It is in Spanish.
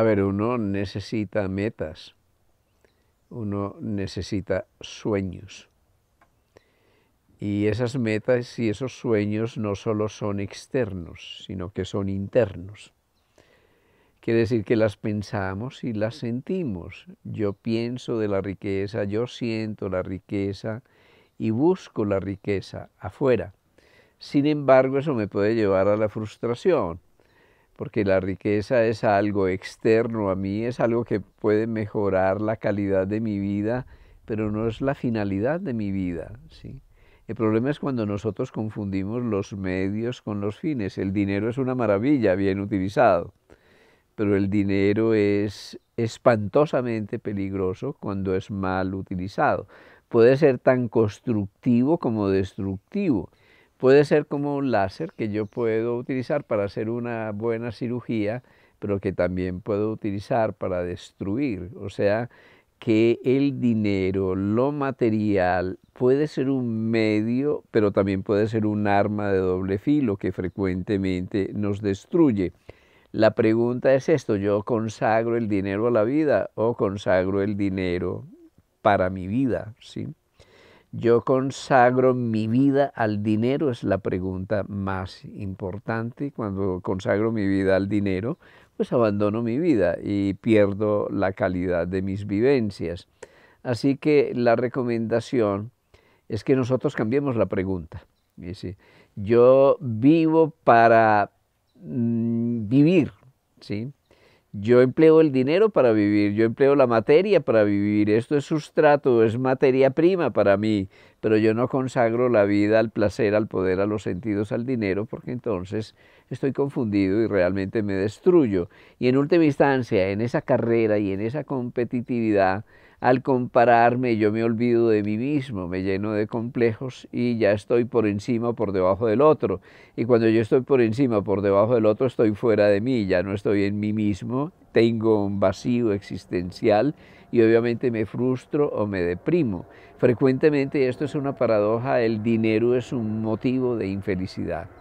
A ver, uno necesita metas, uno necesita sueños. Y esas metas y esos sueños no solo son externos, sino que son internos. Quiere decir que las pensamos y las sentimos. Yo pienso de la riqueza, yo siento la riqueza y busco la riqueza afuera. Sin embargo, eso me puede llevar a la frustración porque la riqueza es algo externo a mí, es algo que puede mejorar la calidad de mi vida, pero no es la finalidad de mi vida. El problema es cuando nosotros confundimos los medios con los fines. El dinero es una maravilla bien utilizado, pero el dinero es espantosamente peligroso cuando es mal utilizado. Puede ser tan constructivo como destructivo. Puede ser como un láser que yo puedo utilizar para hacer una buena cirugía, pero que también puedo utilizar para destruir. O sea, que el dinero, lo material, puede ser un medio, pero también puede ser un arma de doble filo que frecuentemente nos destruye. La pregunta es esto, ¿yo consagro el dinero a la vida o consagro el dinero para mi vida? ¿sí? Yo consagro mi vida al dinero, es la pregunta más importante. Cuando consagro mi vida al dinero, pues abandono mi vida y pierdo la calidad de mis vivencias. Así que la recomendación es que nosotros cambiemos la pregunta. Yo vivo para mm, vivir, ¿sí? Yo empleo el dinero para vivir, yo empleo la materia para vivir, esto es sustrato, es materia prima para mí, pero yo no consagro la vida al placer, al poder, a los sentidos, al dinero, porque entonces estoy confundido y realmente me destruyo. Y en última instancia, en esa carrera y en esa competitividad, al compararme yo me olvido de mí mismo, me lleno de complejos y ya estoy por encima o por debajo del otro. Y cuando yo estoy por encima o por debajo del otro estoy fuera de mí, ya no estoy en mí mismo, tengo un vacío existencial y obviamente me frustro o me deprimo. Frecuentemente, y esto es una paradoja, el dinero es un motivo de infelicidad.